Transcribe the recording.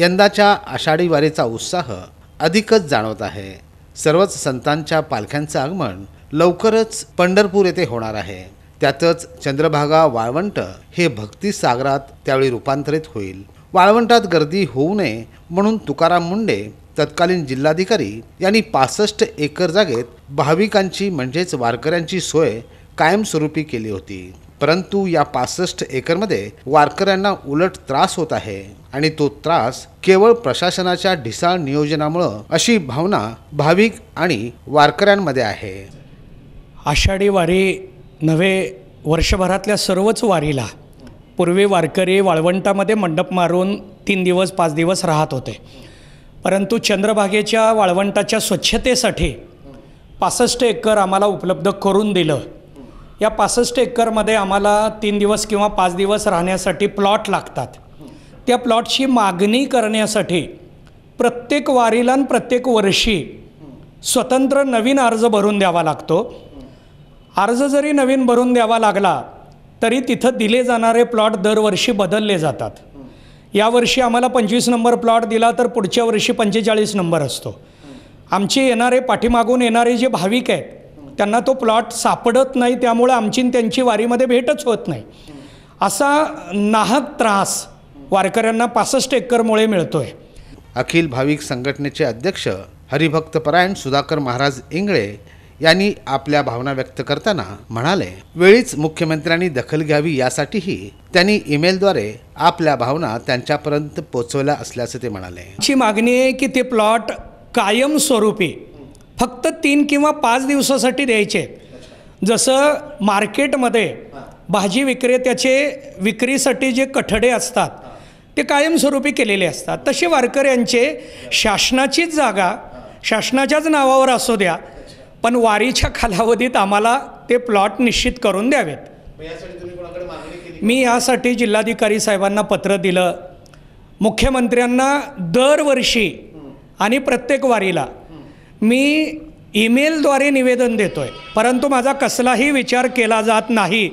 यंदाच्या आषाढी वारीचा उत्साह अधिकच जाणवत आहे सर्वच संतांच्या पालख्यांचं आगमन लवकरच पंढरपूर येथे होणार आहे त्यातच चंद्रभागा वाळवंट हे भक्ती सागरात त्यावेळी रूपांतरित होईल वाळवंटात गर्दी होऊ नये म्हणून तुकाराम मुंडे तत्कालीन जिल्हाधिकारी यांनी पासष्ट एकर जागेत भाविकांची म्हणजेच वारकऱ्यांची सोय कायमस्वरूपी केली होती परंतु या पासष्ट एकरमध्ये वारकऱ्यांना उलट त्रास होत आहे आणि तो त्रास केवळ प्रशासनाच्या ढिसाळ नियोजनामुळं अशी भावना भाविक आणि वारकऱ्यांमध्ये आहे आषाढी वारी नव्हे वर्षभरातल्या सर्वच वारीला पूर्वी वारकरी वाळवंटामध्ये मंडप मारून तीन दिवस पाच दिवस राहत होते परंतु चंद्रभागेच्या वाळवंटाच्या स्वच्छतेसाठी पासष्ट एकर आम्हाला उपलब्ध करून दिलं या पासष्ट एकरमध्ये आम्हाला तीन दिवस किंवा पाच दिवस राहण्यासाठी प्लॉट लागतात त्या प्लॉटची मागणी करण्यासाठी प्रत्येक वारीला आणि प्रत्येक वर्षी स्वतंत्र नवीन अर्ज भरून द्यावा लागतो अर्ज जरी नवीन भरून द्यावा लागला तरी तिथं दिले जाणारे प्लॉट दरवर्षी बदलले जातात यावर्षी आम्हाला पंचवीस नंबर प्लॉट दिला तर पुढच्या वर्षी पंचेचाळीस नंबर असतो आमचे येणारे पाठीमागून येणारे जे भाविक आहेत त्यांना तो प्लॉट सापडत नाही त्यामुळं आमची त्यांची वारीमध्ये भेटच होत नाही असा नाहक त्रास वारकऱ्यांना पासष्ट एकरमुळे मिळतोय अखिल भाविक संघटनेचे अध्यक्ष हरिभक्त परायण सुधाकर महाराज इंगळे यांनी आपल्या भावना व्यक्त करताना म्हणाले वेळीच मुख्यमंत्र्यांनी दखल घ्यावी यासाठीही त्यांनी ईमेलद्वारे आपल्या भावना त्यांच्यापर्यंत पोचवल्या असल्याचं ते म्हणाले अशी मागणी आहे की ते प्लॉट कायमस्वरूपी फक्त तीन किंवा पाच दिवसासाठी द्यायचे जसं मार्केटमध्ये भाजी विक्रेत्याचे विक्रीसाठी जे कठडे असतात ते कायमस्वरूपी केलेले असतात तसे वारकऱ्यांचे शासनाचीच जागा शासनाच्याच नावावर असू द्या पण वारीच्या कालावधीत आम्हाला ते प्लॉट निश्चित करून द्यावेत मी यासाठी जिल्हाधिकारी साहेबांना पत्र दिलं मुख्यमंत्र्यांना दरवर्षी आणि प्रत्येक वारीला मी ईमेलद्वारे निवेदन देतो आहे परंतु माझा कसलाही विचार केला जात नाही